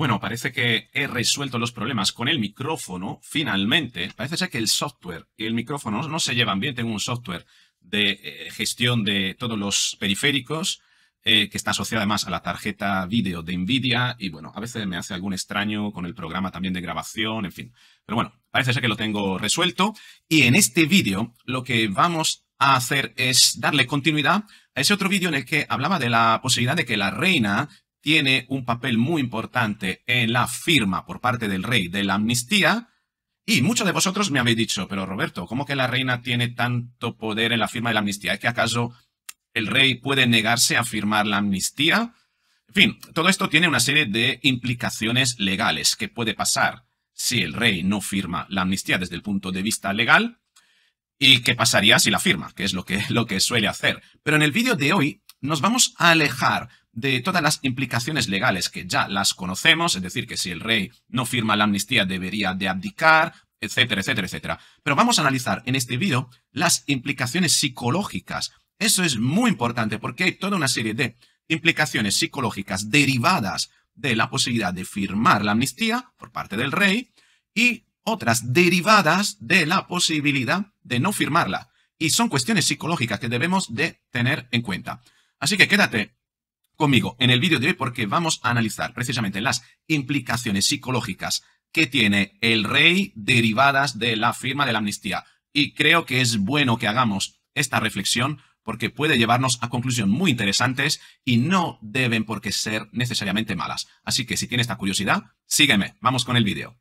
Bueno, parece que he resuelto los problemas con el micrófono, finalmente. Parece ser que el software y el micrófono no se llevan bien. Tengo un software de eh, gestión de todos los periféricos eh, que está asociado además a la tarjeta vídeo de NVIDIA y bueno, a veces me hace algún extraño con el programa también de grabación, en fin. Pero bueno, parece ser que lo tengo resuelto y en este vídeo lo que vamos a hacer es darle continuidad a ese otro vídeo en el que hablaba de la posibilidad de que la reina tiene un papel muy importante en la firma por parte del rey de la amnistía. Y muchos de vosotros me habéis dicho, pero Roberto, ¿cómo que la reina tiene tanto poder en la firma de la amnistía? ¿Es que acaso el rey puede negarse a firmar la amnistía? En fin, todo esto tiene una serie de implicaciones legales que puede pasar si el rey no firma la amnistía desde el punto de vista legal y qué pasaría si la firma, que es lo que, lo que suele hacer. Pero en el vídeo de hoy nos vamos a alejar de todas las implicaciones legales que ya las conocemos, es decir, que si el rey no firma la amnistía debería de abdicar, etcétera, etcétera, etcétera. Pero vamos a analizar en este vídeo las implicaciones psicológicas. Eso es muy importante porque hay toda una serie de implicaciones psicológicas derivadas de la posibilidad de firmar la amnistía por parte del rey y otras derivadas de la posibilidad de no firmarla. Y son cuestiones psicológicas que debemos de tener en cuenta. Así que quédate conmigo en el vídeo de hoy porque vamos a analizar precisamente las implicaciones psicológicas que tiene el rey derivadas de la firma de la amnistía. Y creo que es bueno que hagamos esta reflexión porque puede llevarnos a conclusiones muy interesantes y no deben por qué ser necesariamente malas. Así que si tienes esta curiosidad, sígueme. Vamos con el vídeo.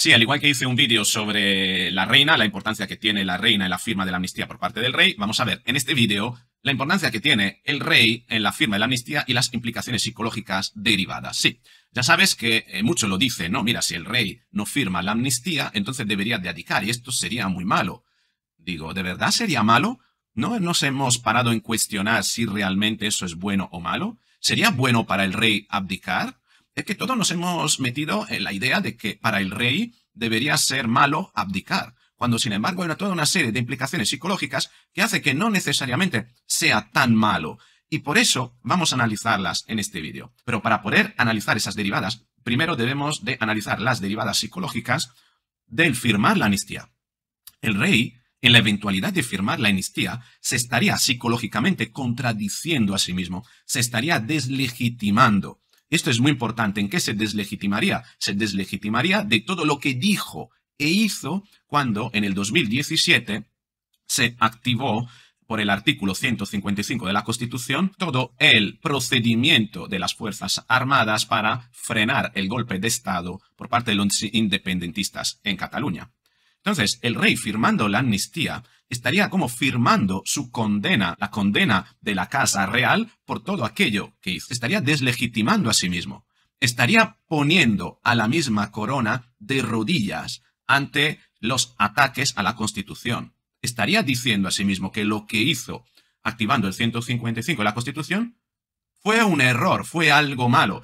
Sí, al igual que hice un vídeo sobre la reina, la importancia que tiene la reina en la firma de la amnistía por parte del rey, vamos a ver en este vídeo la importancia que tiene el rey en la firma de la amnistía y las implicaciones psicológicas derivadas. Sí, ya sabes que eh, mucho lo dice. no, mira, si el rey no firma la amnistía, entonces debería abdicar y esto sería muy malo. Digo, ¿de verdad sería malo? ¿No nos hemos parado en cuestionar si realmente eso es bueno o malo? ¿Sería bueno para el rey abdicar? es que todos nos hemos metido en la idea de que para el rey debería ser malo abdicar, cuando sin embargo hay toda una serie de implicaciones psicológicas que hace que no necesariamente sea tan malo. Y por eso vamos a analizarlas en este vídeo. Pero para poder analizar esas derivadas, primero debemos de analizar las derivadas psicológicas del firmar la amnistía. El rey en la eventualidad de firmar la amnistía, se estaría psicológicamente contradiciendo a sí mismo, se estaría deslegitimando. Esto es muy importante. ¿En qué se deslegitimaría? Se deslegitimaría de todo lo que dijo e hizo cuando en el 2017 se activó por el artículo 155 de la Constitución todo el procedimiento de las Fuerzas Armadas para frenar el golpe de Estado por parte de los independentistas en Cataluña. Entonces, el rey firmando la amnistía estaría como firmando su condena, la condena de la Casa Real por todo aquello que hizo. Estaría deslegitimando a sí mismo. Estaría poniendo a la misma corona de rodillas ante los ataques a la Constitución. Estaría diciendo a sí mismo que lo que hizo activando el 155 de la Constitución fue un error, fue algo malo.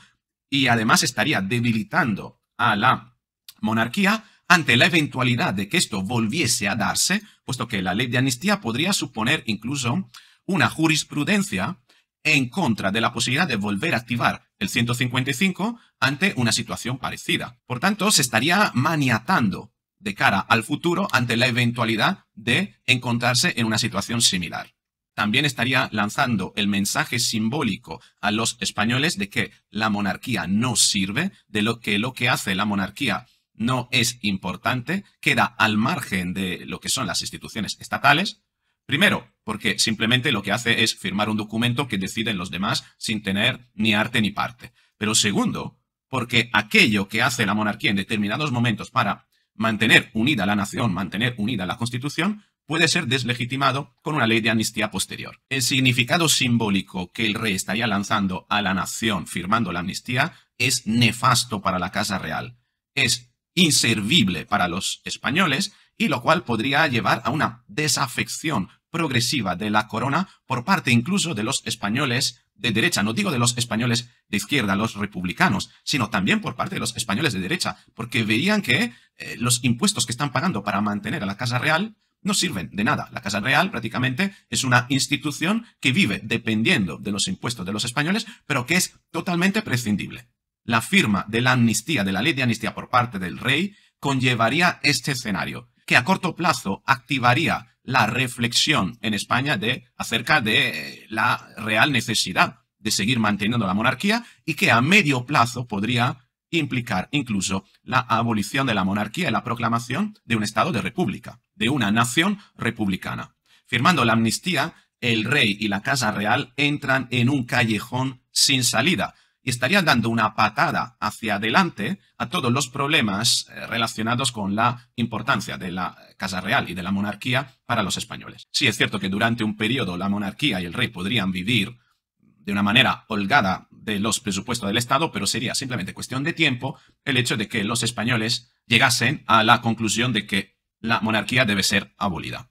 Y además estaría debilitando a la monarquía ante la eventualidad de que esto volviese a darse, puesto que la ley de amnistía podría suponer incluso una jurisprudencia en contra de la posibilidad de volver a activar el 155 ante una situación parecida. Por tanto, se estaría maniatando de cara al futuro ante la eventualidad de encontrarse en una situación similar. También estaría lanzando el mensaje simbólico a los españoles de que la monarquía no sirve, de lo que lo que hace la monarquía no es importante, queda al margen de lo que son las instituciones estatales. Primero, porque simplemente lo que hace es firmar un documento que deciden los demás sin tener ni arte ni parte. Pero segundo, porque aquello que hace la monarquía en determinados momentos para mantener unida la nación, mantener unida la constitución, puede ser deslegitimado con una ley de amnistía posterior. El significado simbólico que el rey estaría lanzando a la nación firmando la amnistía es nefasto para la Casa Real. Es inservible para los españoles y lo cual podría llevar a una desafección progresiva de la corona por parte incluso de los españoles de derecha, no digo de los españoles de izquierda, los republicanos, sino también por parte de los españoles de derecha, porque veían que eh, los impuestos que están pagando para mantener a la Casa Real no sirven de nada. La Casa Real prácticamente es una institución que vive dependiendo de los impuestos de los españoles, pero que es totalmente prescindible. La firma de la amnistía, de la ley de amnistía por parte del rey, conllevaría este escenario, que a corto plazo activaría la reflexión en España de, acerca de la real necesidad de seguir manteniendo la monarquía y que a medio plazo podría implicar incluso la abolición de la monarquía y la proclamación de un Estado de república, de una nación republicana. Firmando la amnistía, el rey y la Casa Real entran en un callejón sin salida, y estaría dando una patada hacia adelante a todos los problemas eh, relacionados con la importancia de la Casa Real y de la monarquía para los españoles. Sí, es cierto que durante un periodo la monarquía y el rey podrían vivir de una manera holgada de los presupuestos del Estado, pero sería simplemente cuestión de tiempo el hecho de que los españoles llegasen a la conclusión de que la monarquía debe ser abolida.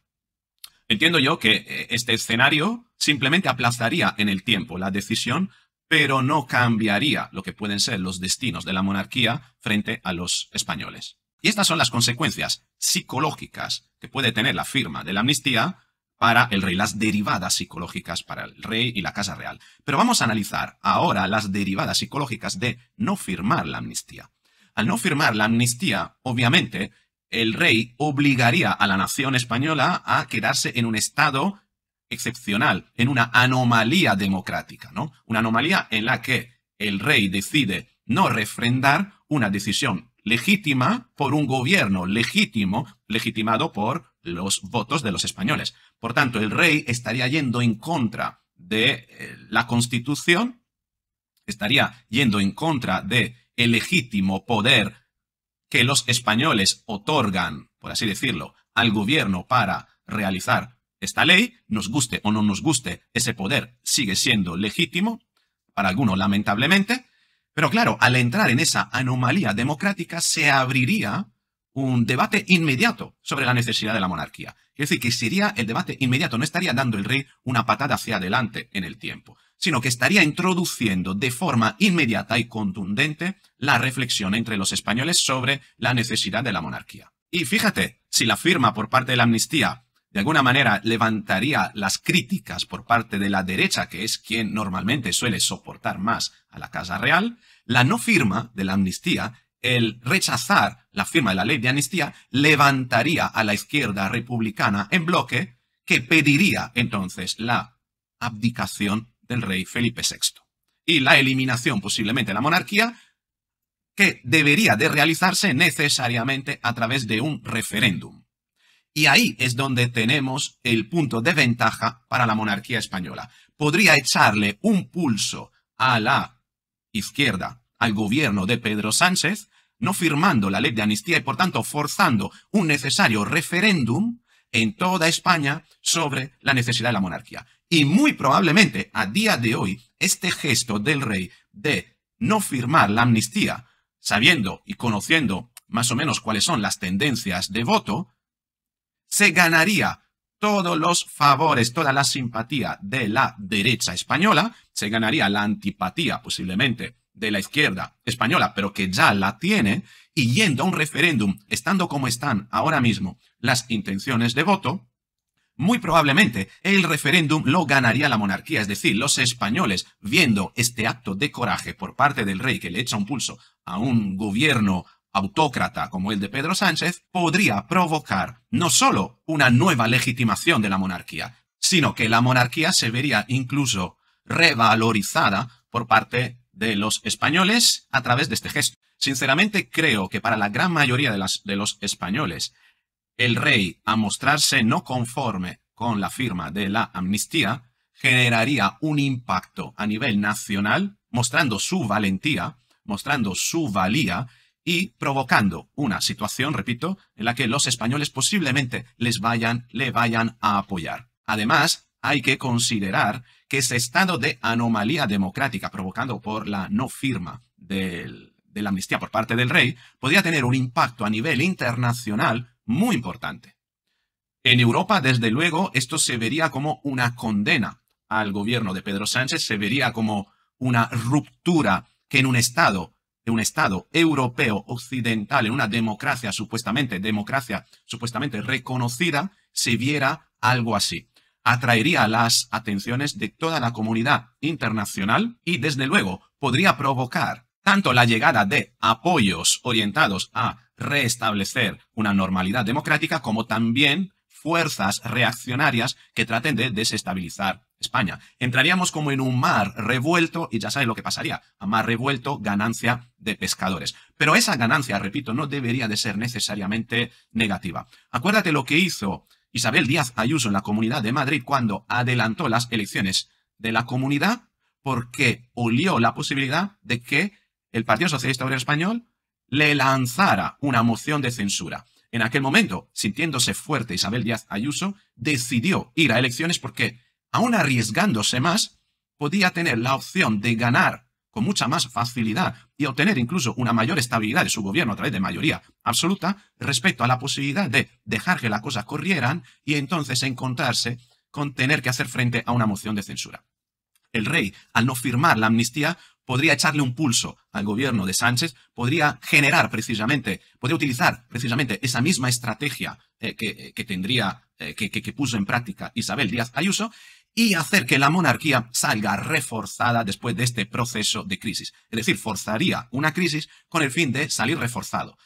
Entiendo yo que eh, este escenario simplemente aplazaría en el tiempo la decisión pero no cambiaría lo que pueden ser los destinos de la monarquía frente a los españoles. Y estas son las consecuencias psicológicas que puede tener la firma de la amnistía para el rey, las derivadas psicológicas para el rey y la Casa Real. Pero vamos a analizar ahora las derivadas psicológicas de no firmar la amnistía. Al no firmar la amnistía, obviamente, el rey obligaría a la nación española a quedarse en un estado excepcional, en una anomalía democrática, ¿no? Una anomalía en la que el rey decide no refrendar una decisión legítima por un gobierno legítimo, legitimado por los votos de los españoles. Por tanto, el rey estaría yendo en contra de eh, la constitución, estaría yendo en contra de el legítimo poder que los españoles otorgan, por así decirlo, al gobierno para realizar esta ley, nos guste o no nos guste, ese poder sigue siendo legítimo, para algunos lamentablemente, pero claro, al entrar en esa anomalía democrática se abriría un debate inmediato sobre la necesidad de la monarquía. Es decir, que sería el debate inmediato, no estaría dando el rey una patada hacia adelante en el tiempo, sino que estaría introduciendo de forma inmediata y contundente la reflexión entre los españoles sobre la necesidad de la monarquía. Y fíjate, si la firma por parte de la amnistía de alguna manera levantaría las críticas por parte de la derecha, que es quien normalmente suele soportar más a la Casa Real, la no firma de la amnistía, el rechazar la firma de la ley de amnistía, levantaría a la izquierda republicana en bloque, que pediría entonces la abdicación del rey Felipe VI y la eliminación posiblemente de la monarquía, que debería de realizarse necesariamente a través de un referéndum. Y ahí es donde tenemos el punto de ventaja para la monarquía española. Podría echarle un pulso a la izquierda, al gobierno de Pedro Sánchez, no firmando la ley de amnistía y por tanto forzando un necesario referéndum en toda España sobre la necesidad de la monarquía. Y muy probablemente a día de hoy este gesto del rey de no firmar la amnistía, sabiendo y conociendo más o menos cuáles son las tendencias de voto, se ganaría todos los favores, toda la simpatía de la derecha española, se ganaría la antipatía posiblemente de la izquierda española, pero que ya la tiene, y yendo a un referéndum, estando como están ahora mismo las intenciones de voto, muy probablemente el referéndum lo ganaría la monarquía, es decir, los españoles, viendo este acto de coraje por parte del rey que le echa un pulso a un gobierno autócrata como el de Pedro Sánchez podría provocar no solo una nueva legitimación de la monarquía, sino que la monarquía se vería incluso revalorizada por parte de los españoles a través de este gesto. Sinceramente creo que para la gran mayoría de, de los españoles, el rey a mostrarse no conforme con la firma de la amnistía generaría un impacto a nivel nacional, mostrando su valentía, mostrando su valía y provocando una situación, repito, en la que los españoles posiblemente les vayan, le vayan a apoyar. Además, hay que considerar que ese estado de anomalía democrática provocado por la no firma de la amnistía por parte del rey podría tener un impacto a nivel internacional muy importante. En Europa, desde luego, esto se vería como una condena al gobierno de Pedro Sánchez, se vería como una ruptura que en un estado de un Estado europeo occidental, en una democracia supuestamente, democracia supuestamente reconocida, se viera algo así. Atraería las atenciones de toda la comunidad internacional y, desde luego, podría provocar tanto la llegada de apoyos orientados a restablecer una normalidad democrática como también fuerzas reaccionarias que traten de desestabilizar España. Entraríamos como en un mar revuelto y ya sabes lo que pasaría. A mar revuelto, ganancia de pescadores. Pero esa ganancia, repito, no debería de ser necesariamente negativa. Acuérdate lo que hizo Isabel Díaz Ayuso en la Comunidad de Madrid cuando adelantó las elecciones de la comunidad porque olió la posibilidad de que el Partido Socialista Obrero Español le lanzara una moción de censura. En aquel momento, sintiéndose fuerte Isabel Díaz Ayuso, decidió ir a elecciones porque, aún arriesgándose más, podía tener la opción de ganar con mucha más facilidad y obtener incluso una mayor estabilidad de su gobierno a través de mayoría absoluta respecto a la posibilidad de dejar que las cosas corrieran y entonces encontrarse con tener que hacer frente a una moción de censura. El rey, al no firmar la amnistía, podría echarle un pulso al gobierno de Sánchez, podría generar precisamente, podría utilizar precisamente esa misma estrategia eh, eh, que, tendría, eh, que puso en práctica Isabel Díaz Ayuso y hacer que la monarquía salga reforzada después de este proceso de crisis. Es decir, forzaría una crisis con el fin de salir reforzado.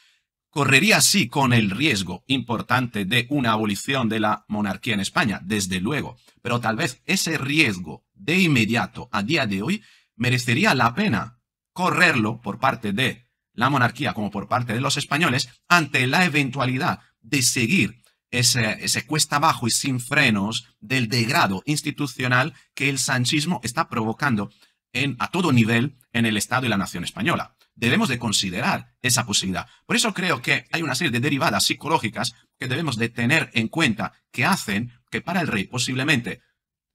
Correría así con el riesgo importante de una abolición de la monarquía en España, desde luego, pero tal vez ese riesgo de inmediato a día de hoy merecería la pena correrlo por parte de la monarquía como por parte de los españoles ante la eventualidad de seguir ese, cuesta abajo y sin frenos del degrado institucional que el sanchismo está provocando en, a todo nivel en el Estado y la nación española. Debemos de considerar esa posibilidad. Por eso creo que hay una serie de derivadas psicológicas que debemos de tener en cuenta que hacen que para el rey posiblemente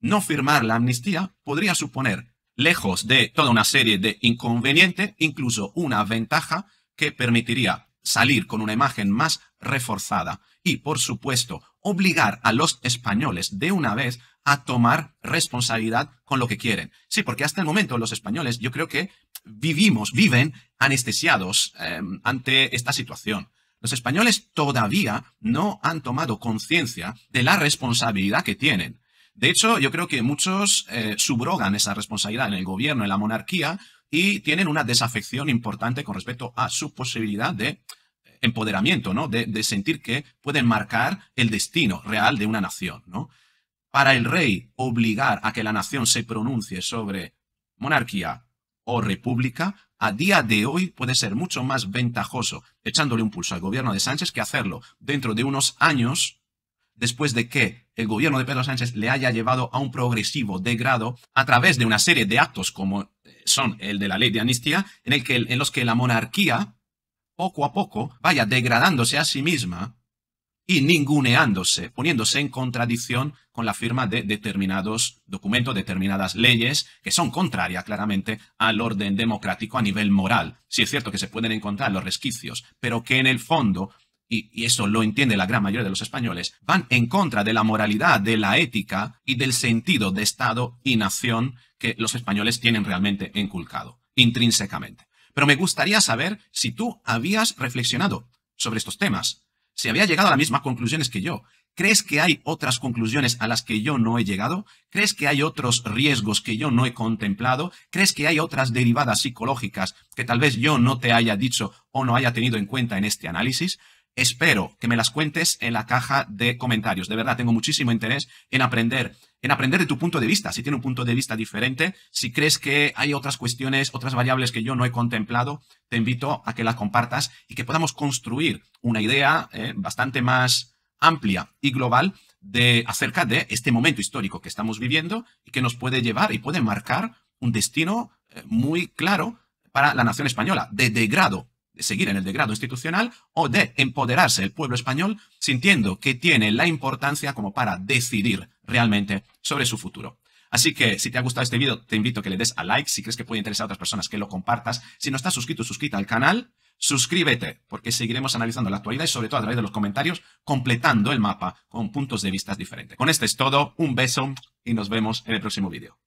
no firmar la amnistía podría suponer, lejos de toda una serie de inconvenientes, incluso una ventaja que permitiría salir con una imagen más reforzada y, por supuesto, obligar a los españoles de una vez a tomar responsabilidad con lo que quieren. Sí, porque hasta el momento los españoles yo creo que vivimos, viven anestesiados em, ante esta situación. Los españoles todavía no han tomado conciencia de la responsabilidad que tienen. De hecho, yo creo que muchos eh, subrogan esa responsabilidad en el gobierno, en la monarquía, y tienen una desafección importante con respecto a su posibilidad de empoderamiento, ¿no? De, sentir que pueden marcar el destino real de una nación, ¿no? Para el rey obligar a que la nación se pronuncie sobre monarquía o república, a día de hoy puede ser mucho más ventajoso echándole un pulso al gobierno de Sánchez que hacerlo dentro de unos años después de que el gobierno de Pedro Sánchez le haya llevado a un progresivo degrado a través de una serie de actos como son el de la ley de amnistía, en, el que, en los que la monarquía poco a poco vaya degradándose a sí misma y ninguneándose, poniéndose en contradicción con la firma de determinados documentos, determinadas leyes que son contrarias claramente al orden democrático a nivel moral. Sí es cierto que se pueden encontrar los resquicios, pero que en el fondo, y, y eso lo entiende la gran mayoría de los españoles, van en contra de la moralidad, de la ética y del sentido de Estado y nación que los españoles tienen realmente inculcado, intrínsecamente. Pero me gustaría saber si tú habías reflexionado sobre estos temas, si había llegado a las mismas conclusiones que yo. ¿Crees que hay otras conclusiones a las que yo no he llegado? ¿Crees que hay otros riesgos que yo no he contemplado? ¿Crees que hay otras derivadas psicológicas que tal vez yo no te haya dicho o no haya tenido en cuenta en este análisis? Espero que me las cuentes en la caja de comentarios. De verdad, tengo muchísimo interés en aprender, en aprender de tu punto de vista. Si tiene un punto de vista diferente, si crees que hay otras cuestiones, otras variables que yo no he contemplado, te invito a que las compartas y que podamos construir una idea eh, bastante más amplia y global de, acerca de este momento histórico que estamos viviendo y que nos puede llevar y puede marcar un destino eh, muy claro para la nación española, de degrado de seguir en el degrado institucional o de empoderarse el pueblo español sintiendo que tiene la importancia como para decidir realmente sobre su futuro. Así que si te ha gustado este vídeo, te invito a que le des a like. Si crees que puede interesar a otras personas, que lo compartas. Si no estás suscrito, suscríbete al canal. Suscríbete, porque seguiremos analizando la actualidad y sobre todo a través de los comentarios, completando el mapa con puntos de vista diferentes. Con esto es todo, un beso y nos vemos en el próximo vídeo.